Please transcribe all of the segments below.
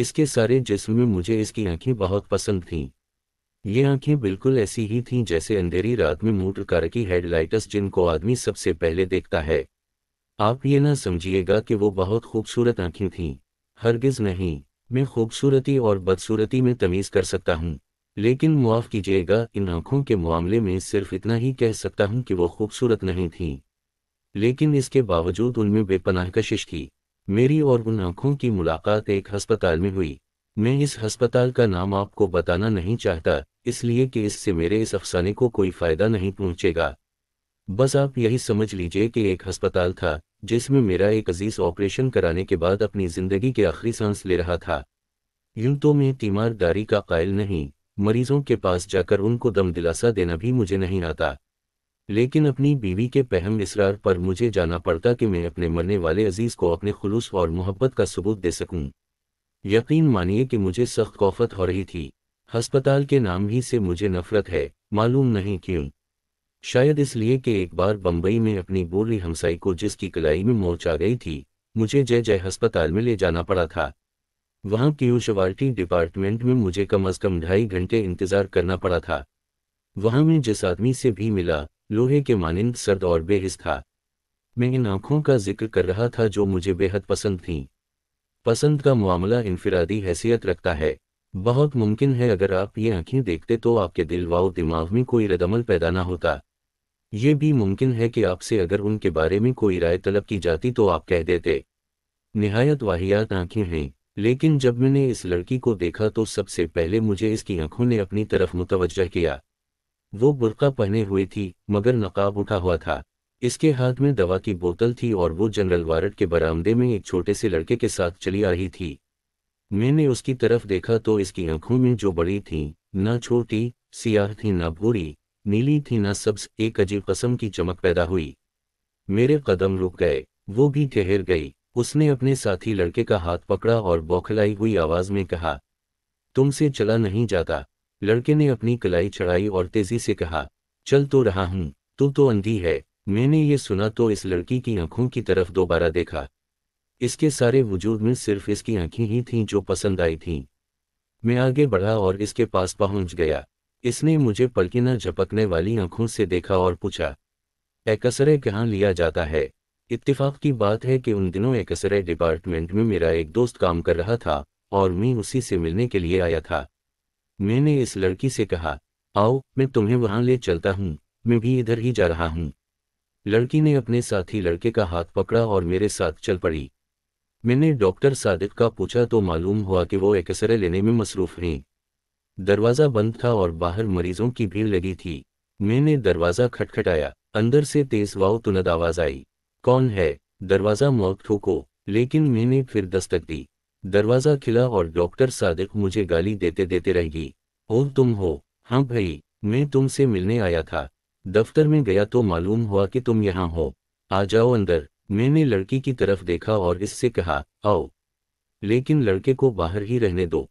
इसके सारे जिस्म में मुझे इसकी आंखें बहुत पसंद थीं ये आंखें बिल्कुल ऐसी ही थीं जैसे अंधेरी रात में मोटर कार की हेडलाइटस जिनको आदमी सबसे पहले देखता है आप ये ना समझिएगा कि वो बहुत खूबसूरत आंखें थीं हरगिज नहीं मैं खूबसूरती और बदसूरती में तमीज़ कर सकता हूँ लेकिन मुआफ़ कीजिएगा इन आंखों के मामले में सिर्फ इतना ही कह सकता हूँ कि वो खूबसूरत नहीं थीं लेकिन इसके बावजूद उनमें बेपनाह कशिश थी मेरी और उन आंखों की मुलाकात एक अस्पताल में हुई मैं इस अस्पताल का नाम आपको बताना नहीं चाहता इसलिए कि इससे मेरे इस अफसाने को कोई फ़ायदा नहीं पहुंचेगा बस आप यही समझ लीजिए कि एक अस्पताल था जिसमें मेरा एक अजीज ऑपरेशन कराने के बाद अपनी ज़िंदगी के आखिरी सांस ले रहा था यूं तो मैं तीमारदारी का कायल नहीं मरीजों के पास जाकर उनको दम दिलासा देना भी मुझे नहीं आता लेकिन अपनी बीवी के पहम इसरार पर मुझे जाना पड़ता कि मैं अपने मरने वाले अजीज को अपने खुलूस और मोहब्बत का सबूत दे सकूं। यकीन मानिए कि मुझे सख्त कौफत हो रही थी हस्पताल के नाम ही से मुझे नफरत है मालूम नहीं क्यों शायद इसलिए कि एक बार बम्बई में अपनी बोली हमसाई को जिसकी कलाई में मोच आ गई थी मुझे जय जय हस्पताल में ले जाना पड़ा था वहाँ क्यूशवार्टी डिपार्टमेंट में मुझे कम अज कम ढाई घंटे इंतजार करना पड़ा था वहां मैं जिस आदमी से भी मिला लोहे के मानिंद सर्द और बेहिस था मैं इन आंखों का जिक्र कर रहा था जो मुझे बेहद पसंद थीं पसंद का मामला इनफिरादी हैसियत रखता है बहुत मुमकिन है अगर आप ये आंखें देखते तो आपके दिल व दिमाग में कोई रदमल पैदा ना होता ये भी मुमकिन है कि आपसे अगर उनके बारे में कोई राय तलब की जाती तो आप कह देते नहायत वाहियात आंखें हैं लेकिन जब मैंने इस लड़की को देखा तो सबसे पहले मुझे इसकी आंखों ने अपनी तरफ मुतवजह किया वो बुरका पहने हुए थी मगर नकाब उठा हुआ था इसके हाथ में दवा की बोतल थी और वो जनरल वारट के बरामदे में एक छोटे से लड़के के साथ चली आ रही थी मैंने उसकी तरफ देखा तो इसकी आंखों में जो बड़ी थी न छोटी सियाह थी न भूरी नीली थी न सब्ज एक अजीब कसम की चमक पैदा हुई मेरे कदम रुक गए वो भी ठहर गई उसने अपने साथी लड़के का हाथ पकड़ा और बौखलाई हुई आवाज में कहा तुमसे चला नहीं जाता लड़के ने अपनी कलाई चढ़ाई और तेजी से कहा चल तो रहा हूँ तू तो अंधी है मैंने ये सुना तो इस लड़की की आंखों की तरफ दोबारा देखा इसके सारे वजूद में सिर्फ इसकी आंखें ही थीं जो पसंद आई थीं। मैं आगे बढ़ा और इसके पास पहुंच गया इसने मुझे पलकिना झपकने वाली आंखों से देखा और पूछा एकसरे कहाँ लिया जाता है इत्तेफाक की बात है कि उन दिनों एकसरे डिपार्टमेंट में मेरा एक दोस्त काम कर रहा था और मैं उसी से मिलने के लिए आया था मैंने इस लड़की से कहा आओ मैं तुम्हें वहां ले चलता हूँ मैं भी इधर ही जा रहा हूँ लड़की ने अपने साथी लड़के का हाथ पकड़ा और मेरे साथ चल पड़ी मैंने डॉक्टर सादिक का पूछा तो मालूम हुआ कि वो एक्सरे लेने में मसरूफ हैं दरवाज़ा बंद था और बाहर मरीजों की भीड़ लगी थी मैंने दरवाज़ा खटखटाया अंदर से तेज वाव तुनद आवाज़ आई कौन है दरवाज़ा मौत ठोको लेकिन मैंने फिर दस्तक दी दरवाज़ा खिला और डॉक्टर सादिक मुझे गाली देते देते रहेगी ओ तुम हो हाँ भाई मैं तुमसे मिलने आया था दफ्तर में गया तो मालूम हुआ कि तुम यहाँ हो आ जाओ अंदर मैंने लड़की की तरफ देखा और इससे कहा आओ लेकिन लड़के को बाहर ही रहने दो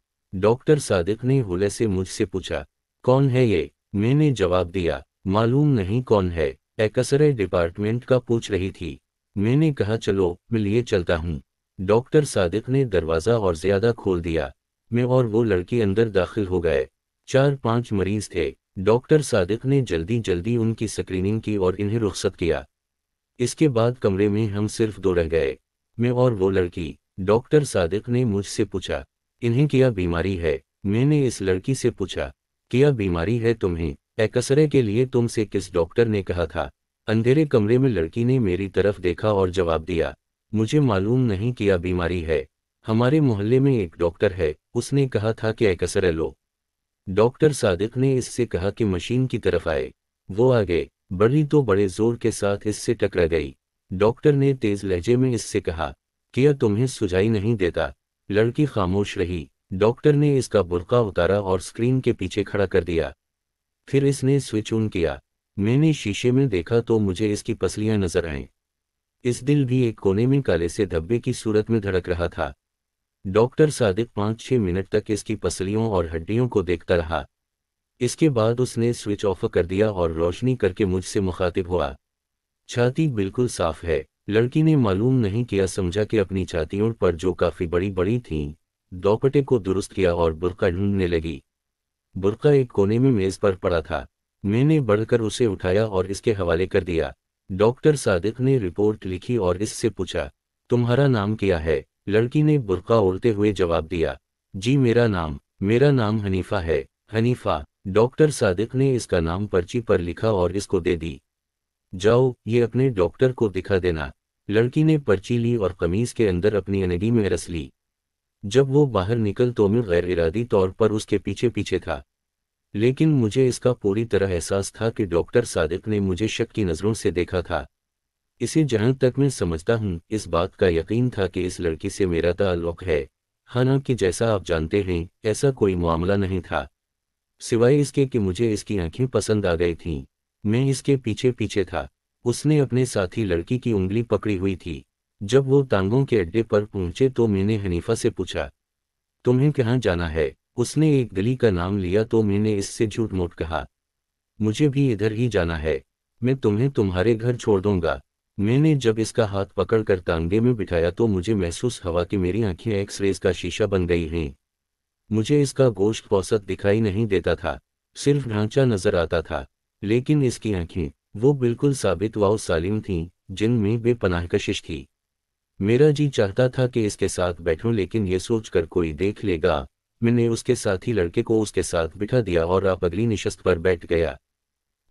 डॉक्टर सादिक ने हुले से मुझसे पूछा कौन है ये मैंने जवाब दिया मालूम नहीं कौन है एक्सरे डिपार्टमेंट का पूछ रही थी मैंने कहा चलो मिलिए चलता हूँ डॉक्टर सादिक ने दरवाज़ा और ज़्यादा खोल दिया मैं और वो लड़के अंदर दाखिल हो गए चार पांच मरीज थे डॉक्टर सादिक ने जल्दी जल्दी उनकी स्क्रीनिंग की और इन्हें रुख्सत किया इसके बाद कमरे में हम सिर्फ दो रह गए मैं और वो लड़की डॉक्टर सादिक ने मुझसे पूछा इन्हें क्या बीमारी है मैंने इस लड़की से पूछा क्या बीमारी है तुम्हें एक्सरे के लिए तुमसे किस डॉक्टर ने कहा था अंधेरे कमरे में लड़की ने मेरी तरफ देखा और जवाब दिया मुझे मालूम नहीं यह बीमारी है हमारे मोहल्ले में एक डॉक्टर है उसने कहा था कि एक्सरे लो डॉक्टर सादिक ने इससे कहा कि मशीन की तरफ आए वो आ गए बड़ी तो बड़े जोर के साथ इससे टकरा गई डॉक्टर ने तेज लहजे में इससे कहा किया तुम्हें सुझाई नहीं देता लड़की खामोश रही डॉक्टर ने इसका बुरका उतारा और स्क्रीन के पीछे खड़ा कर दिया फिर इसने स्विच ऑन किया मैंने शीशे में देखा तो मुझे इसकी पसलियां नजर आईं इस दिल भी एक कोने में काले से धब्बे की सूरत में धड़क रहा था डॉक्टर सादिक पाँच छह मिनट तक इसकी पसलियों और हड्डियों को देखता रहा इसके बाद उसने स्विच ऑफ कर दिया और रोशनी करके मुझसे मुखातिब हुआ छाती बिल्कुल साफ है लड़की ने मालूम नहीं किया समझा कि अपनी छातियों पर जो काफ़ी बड़ी बड़ी थीं दोपटे को दुरुस्त किया और बुरका ढूंढने लगी बुरका एक कोने में मेज़ पर पड़ा था मैंने बढ़कर उसे उठाया और इसके हवाले कर दिया डॉक्टर सादिक ने रिपोर्ट लिखी और इससे पूछा तुम्हारा नाम क्या है लड़की ने बुरका ओढ़ते हुए जवाब दिया जी मेरा नाम मेरा नाम हनीफा है हनीफा डॉक्टर सादिक ने इसका नाम पर्ची पर लिखा और इसको दे दी जाओ ये अपने डॉक्टर को दिखा देना लड़की ने पर्ची ली और कमीज के अंदर अपनी अनडी में रस ली जब वो बाहर निकल तो मैं गैर इरादी तौर पर उसके पीछे पीछे था लेकिन मुझे इसका पूरी तरह एहसास था कि डॉक्टर सादिक ने मुझे शक की नज़रों से देखा था इसे जहां तक मैं समझता हूं इस बात का यकीन था कि इस लड़की से मेरा ताल्लुक है हालांकि जैसा आप जानते हैं ऐसा कोई मामला नहीं था सिवाय इसके कि मुझे इसकी आंखें पसंद आ गई थीं मैं इसके पीछे पीछे था उसने अपने साथी लड़की की उंगली पकड़ी हुई थी जब वो टांगों के अड्डे पर पहुंचे तो मैंने हनीफा से पूछा तुम्हें कहाँ जाना है उसने एक गली का नाम लिया तो मैंने इससे झूठ मूठ कहा मुझे भी इधर ही जाना है मैं तुम्हें तुम्हारे घर छोड़ दूंगा मैंने जब इसका हाथ पकड़कर तांगे में बिठाया तो मुझे महसूस हुआ कि मेरी आंखें एक्सरेज का शीशा बन गई हैं मुझे इसका गोश्त औसत दिखाई नहीं देता था सिर्फ ढांचा नजर आता था लेकिन इसकी आंखें वो बिल्कुल साबित वाव सालिम थीं जिनमें बेपनाह कशिश थी मेरा जी चाहता था कि इसके साथ बैठूं लेकिन ये सोचकर कोई देख लेगा मैंने उसके साथी लड़के को उसके साथ बिठा दिया और आप अगली निशस्त पर बैठ गया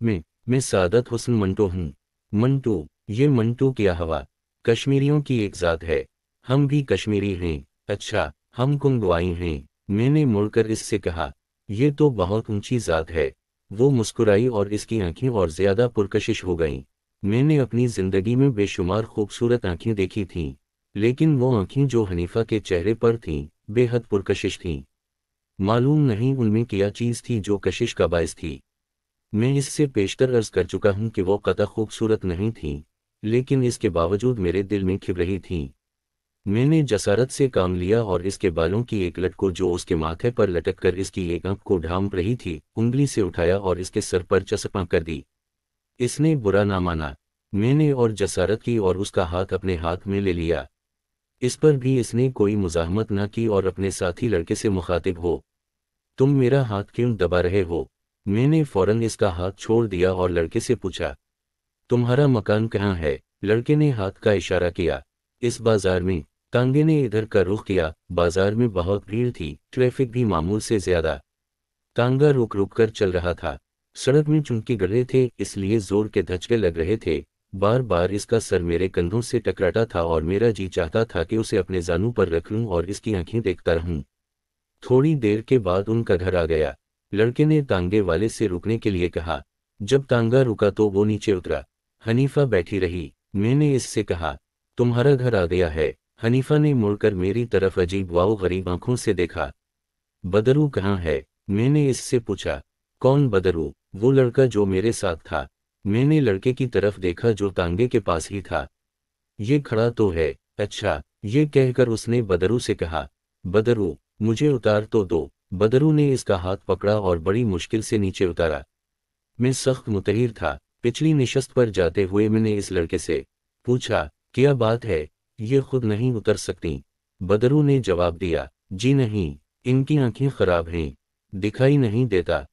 मैं मैं सादत हुसन मंटो हूँ मंटो ये मंटो क्या हवा कश्मीरियों की एक जात है हम भी कश्मीरी हैं अच्छा हम कुंगवाई हैं मैंने मुड़कर इससे कहा ये तो बहुत ऊंची जात है वो मुस्कुराई और इसकी आंखें और ज्यादा पुरकशिश हो गईं मैंने अपनी जिंदगी में बेशुमार खूबसूरत आंखें देखी थीं लेकिन वो आंखें जो हनीफा के चेहरे पर थीं बेहद पुरकशिश थीं मालूम नहीं उनमें क्या चीज़ थी जो कशिश का बायस थी मैं इससे पेशतर अर्ज कर चुका हूं कि वो कतः खूबसूरत नहीं थी लेकिन इसके बावजूद मेरे दिल में खिब रही थी मैंने जसारत से काम लिया और इसके बालों की एक लट को जो उसके माथे पर लटक कर इसकी एक अंक को ढांप रही थी उंगली से उठाया और इसके सर पर चसपा कर दी इसने बुरा ना माना मैंने और जसारत की और उसका हाथ अपने हाथ में ले लिया इस पर भी इसने कोई मुजाहमत न की और अपने साथी लड़के से मुखातिब हो तुम मेरा हाथ क्यों दबा रहे हो मैंने फौरन इसका हाथ छोड़ दिया और लड़के से पूछा तुम्हारा मकान कहाँ है लड़के ने हाथ का इशारा किया इस बाजार में तांगे ने इधर का रुख किया बाजार में बहुत भीड़ थी ट्रैफिक भी मामूल से ज्यादा तांगा रुक रुक कर चल रहा था सड़क में चुनके गड़े थे इसलिए जोर के धचके लग रहे थे बार बार इसका सर मेरे कंधों से टकराता था और मेरा जी चाहता था कि उसे अपने जानू पर रख लूं और इसकी आंखें देखता रहूं। थोड़ी देर के बाद उनका घर आ गया लड़के ने तांगे वाले से रुकने के लिए कहा जब तांगा रुका तो वो नीचे उतरा हनीफा बैठी रही मैंने इससे कहा तुम्हारा घर आ गया है हनीफा ने मुड़कर मेरी तरफ अजीब वाव गरीब आंखों से देखा बदरू कहाँ है मैंने इससे पूछा कौन बदरू वो लड़का जो मेरे साथ था मैंने लड़के की तरफ देखा जो तांगे के पास ही था ये खड़ा तो है अच्छा ये कहकर उसने बदरू से कहा बदरू मुझे उतार तो दो बदरू ने इसका हाथ पकड़ा और बड़ी मुश्किल से नीचे उतारा मैं सख्त मुतहिर था पिछली निशस्त पर जाते हुए मैंने इस लड़के से पूछा क्या बात है ये खुद नहीं उतर सकती बदरू ने जवाब दिया जी नहीं इनकी आंखें खराब हैं दिखाई नहीं देता